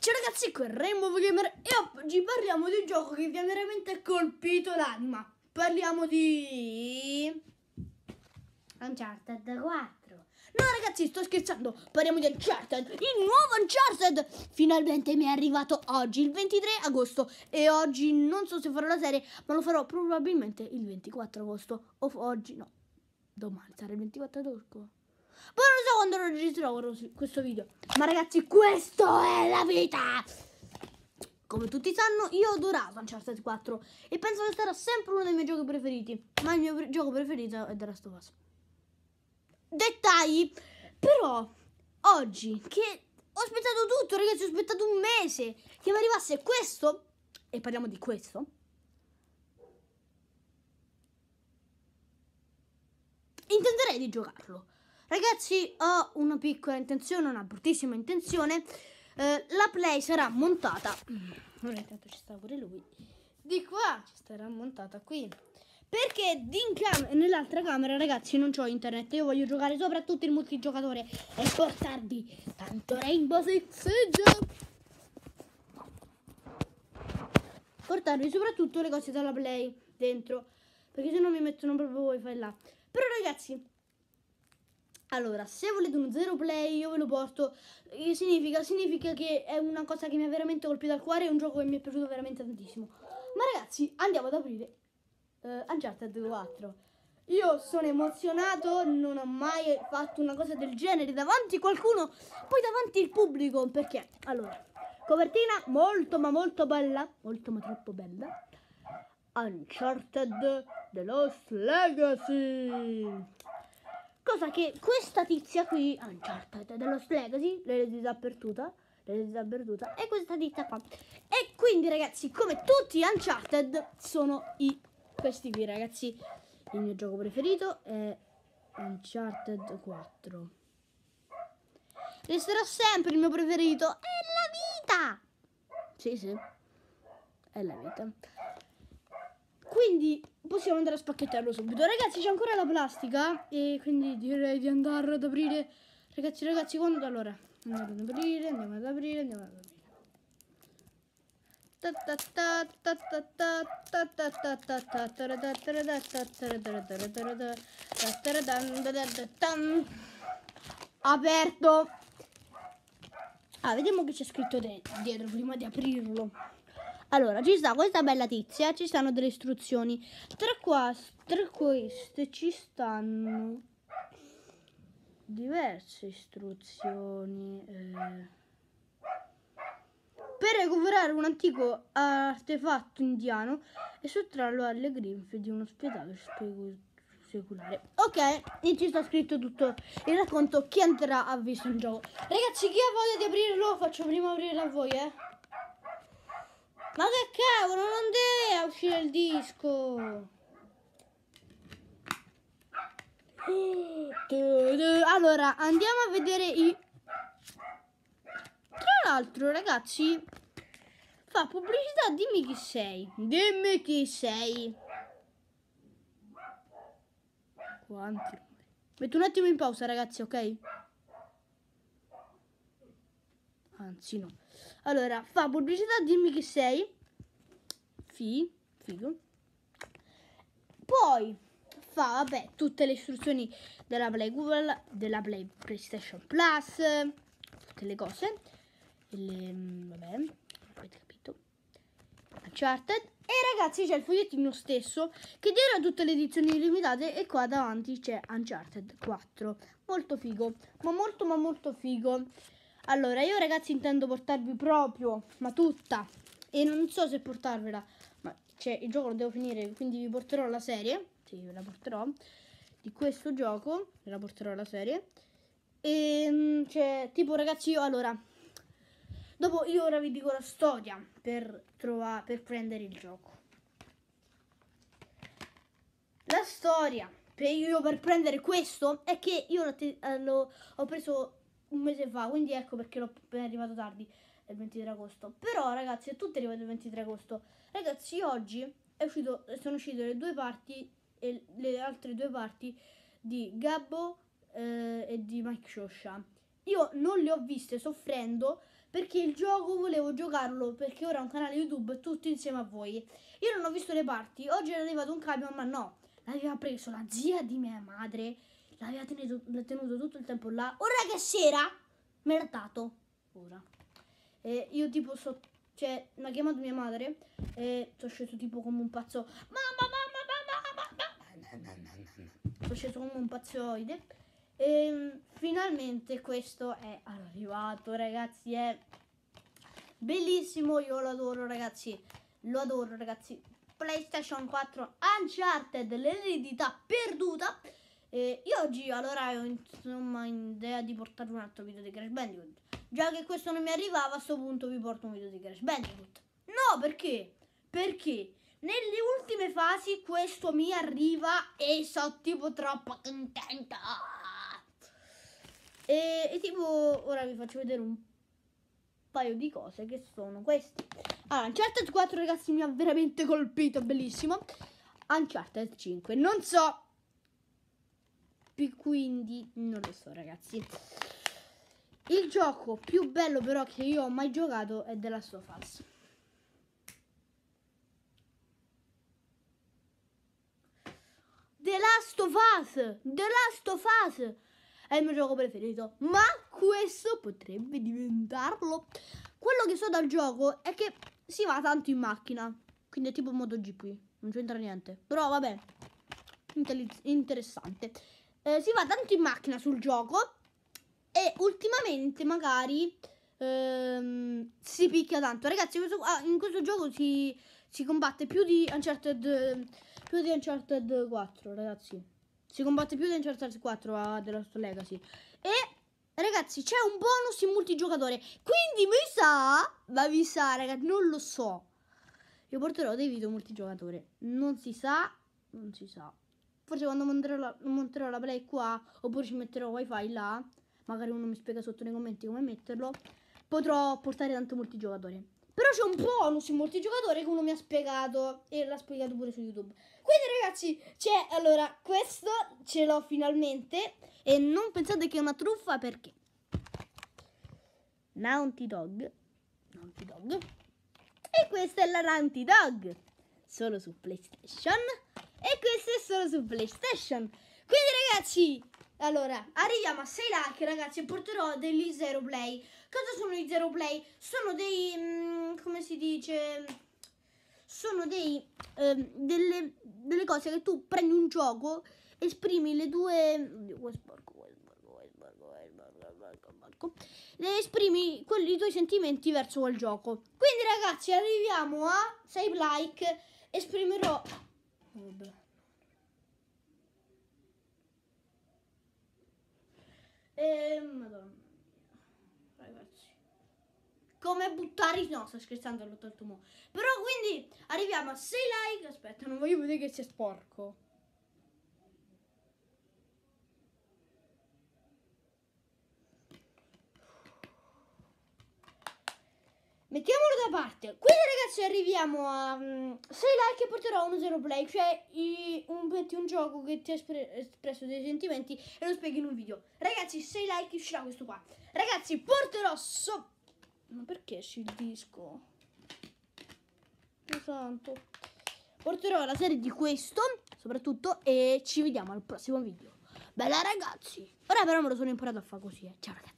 Ciao ragazzi, qui è Rainbow Gamer e oggi parliamo di un gioco che vi ha veramente colpito l'anima. Parliamo di... Uncharted 4. No ragazzi, sto scherzando, parliamo di Uncharted, il nuovo Uncharted! Finalmente mi è arrivato oggi, il 23 agosto, e oggi non so se farò la serie, ma lo farò probabilmente il 24 agosto, o oggi, no, domani sarà il 24 agosto. Poi non so quando lo registrerò questo video. Ma ragazzi, questo è la vita! Come tutti sanno, io ho adorato Uncharted 4 e penso che sarà sempre uno dei miei giochi preferiti. Ma il mio pre gioco preferito è The Last of Us. Dettagli! Però, oggi, che ho aspettato tutto, ragazzi, ho aspettato un mese che mi arrivasse questo, e parliamo di questo. Intenderei di giocarlo. Ragazzi, ho una piccola intenzione, una bruttissima intenzione. Eh, la play sarà montata. Ora mm, intanto ci sta pure lui. Di qua ci sarà montata qui. Perché nell'altra camera, ragazzi, non ho internet. Io voglio giocare soprattutto il multigiocatore e portarvi tanto Rainbow Six Portarvi soprattutto le cose dalla Play dentro. Perché se no mi mettono proprio wifi là. Però, ragazzi, allora, se volete uno zero play io ve lo porto, che eh, significa? Significa che è una cosa che mi ha veramente colpito al cuore, è un gioco che mi è piaciuto veramente tantissimo. Ma ragazzi, andiamo ad aprire uh, Uncharted 4. Io sono emozionato, non ho mai fatto una cosa del genere davanti a qualcuno, poi davanti al pubblico, perché? Allora, copertina molto ma molto bella, molto ma troppo bella. Uncharted The Lost Legacy Cosa che questa tizia qui, Uncharted, dello Legacy, l'erede dappertutto, l'erede perduta, è questa tizia qua. E quindi ragazzi, come tutti Uncharted, sono i, questi qui ragazzi. Il mio gioco preferito è Uncharted 4. Resterà sempre il mio preferito, è la vita! Sì, sì, è la vita. Quindi possiamo andare a spacchettarlo subito. Ragazzi, c'è ancora la plastica. E quindi direi di andare ad aprire. Ragazzi, ragazzi, quando allora andiamo ad aprire, andiamo ad aprire, andiamo ad aprire. Aperto. Ah, vediamo che c'è scritto dietro prima di aprirlo. Allora, ci sta questa bella tizia, ci stanno delle istruzioni. Tra, qua, tra queste ci stanno diverse istruzioni. Eh. Per recuperare un antico artefatto indiano e sottrarlo alle grinfe di un ospedale secolare. Ok, e ci sta scritto tutto il racconto. Chi andrà a visto il gioco. Ragazzi, chi ha voglia di aprirlo? Faccio prima aprire a voi, eh. Ma che cavolo, non deve uscire il disco. Allora, andiamo a vedere i... Tra l'altro, ragazzi, fa pubblicità, dimmi chi sei. Dimmi chi sei. Quanti? Metto un attimo in pausa, ragazzi, ok? Anzi, no. Allora, fa pubblicità, dimmi chi sei. Fi, figo. Poi fa, vabbè, tutte le istruzioni della Play Google, della Play PlayStation Plus, tutte le cose. Le, mm, vabbè, avete capito. Uncharted. E ragazzi c'è il fogliettino stesso che dirà tutte le edizioni limitate e qua davanti c'è Uncharted 4. Molto figo, ma molto ma molto figo. Allora, io ragazzi intendo portarvi proprio, ma tutta. E non so se portarvela, ma cioè, il gioco lo devo finire, quindi vi porterò la serie. Sì, ve la porterò. Di questo gioco, ve la porterò la serie. E, ehm, cioè, tipo ragazzi, io allora... Dopo io ora vi dico la storia per, trovare, per prendere il gioco. La storia per io per prendere questo è che io l'ho, eh, ho preso un mese fa, quindi ecco perché l'ho appena arrivato tardi il 23 agosto. Però ragazzi, è tutto arrivato il 23 agosto. Ragazzi, oggi uscito, sono uscite le due parti e le altre due parti di Gabbo eh, e di Mike Shosha. Io non le ho viste soffrendo perché il gioco volevo giocarlo perché ora ho un canale YouTube tutto insieme a voi. Io non ho visto le parti, oggi è arrivato un camion, ma no, l'aveva preso la zia di mia madre l'aveva tenuto, tenuto, tutto il tempo là. Ora che sera, merdato. Ora. E io tipo so, cioè, mi ha chiamato mia madre e sono sceso tipo come un pazzo. Mamma, mamma, mamma, mamma, mamma. Sono sceso come un pazzoide. E ehm, finalmente questo è arrivato, ragazzi, è eh. bellissimo, io lo adoro, ragazzi. Lo adoro, ragazzi. PlayStation 4 Uncharted, l'eredità perduta. Eh, io oggi allora ho insomma idea di portare un altro video di Crash Bandicoot. Già che questo non mi arrivava, a questo punto vi porto un video di Crash Bandicoot. No, perché? Perché nelle ultime fasi questo mi arriva e so tipo troppo contenta. E, e tipo, ora vi faccio vedere un paio di cose che sono queste. Allora, ah, Uncharted 4 ragazzi mi ha veramente colpito, bellissimo. Uncharted 5, non so quindi non lo so ragazzi. Il gioco più bello però che io ho mai giocato è della Sofas. The Last of Us, The Last of Us è il mio gioco preferito, ma questo potrebbe diventarlo. Quello che so dal gioco è che si va tanto in macchina, quindi è tipo MotoGP, non c'entra niente, però vabbè, interessante eh, si va tanto in macchina sul gioco e ultimamente magari ehm, si picchia tanto. Ragazzi, questo, ah, in questo gioco si, si, combatte più di Uncharted più di Uncharted 4, ragazzi. Si combatte più di Uncharted 4 a The Lost Legacy. E Ragazzi, c'è un bonus in multigiocatore. Quindi mi sa, ma mi sa, ragazzi, non lo so. Io porterò dei video multigiocatore. Non si sa, non si sa. Forse quando monterò la, monterò la play qua, oppure ci metterò wifi là, magari uno mi spiega sotto nei commenti come metterlo, potrò portare tanto multigiocatore. Però c'è un bonus in multigiocatore che uno mi ha spiegato e l'ha spiegato pure su YouTube. Quindi ragazzi, c'è allora questo ce l'ho finalmente e non pensate che è una truffa perché Naughty Dog Naughty Dog e questa è la Naughty Dog solo su PlayStation e questo è solo su PlayStation. Quindi ragazzi, allora, arriviamo a 6 like ragazzi e porterò degli zero play. Cosa sono i zero play? Sono dei, mh, mm, come si dice sono dei, eh, delle, delle, cose che tu prendi un gioco, esprimi le due... Le esprimi quelli, i tuoi sentimenti verso quel gioco. Quindi ragazzi arriviamo a 6 like, esprimerò vabbè. E, ehm, madonna mia. Ragazzi. Come buttare... No, sto scherzando, l'ho tolto mo'. Però quindi arriviamo a 6 like. Aspetta, non voglio vedere che sia sporco. Mettiamolo da parte. Quindi ragazzi arriviamo a um, mm, 6 like e porterò uno zero play, cioè i, un, un, gioco che ti ha espresso dei sentimenti e lo spieghi in un video. Ragazzi 6 like uscirà questo qua. Ragazzi porterò so... Ma perché esce il disco? Oh santo. Porterò la serie di questo, soprattutto, e ci vediamo al prossimo video. Bella ragazzi. Ora però me lo sono imparato a fare così. Eh. Ciao ragazzi.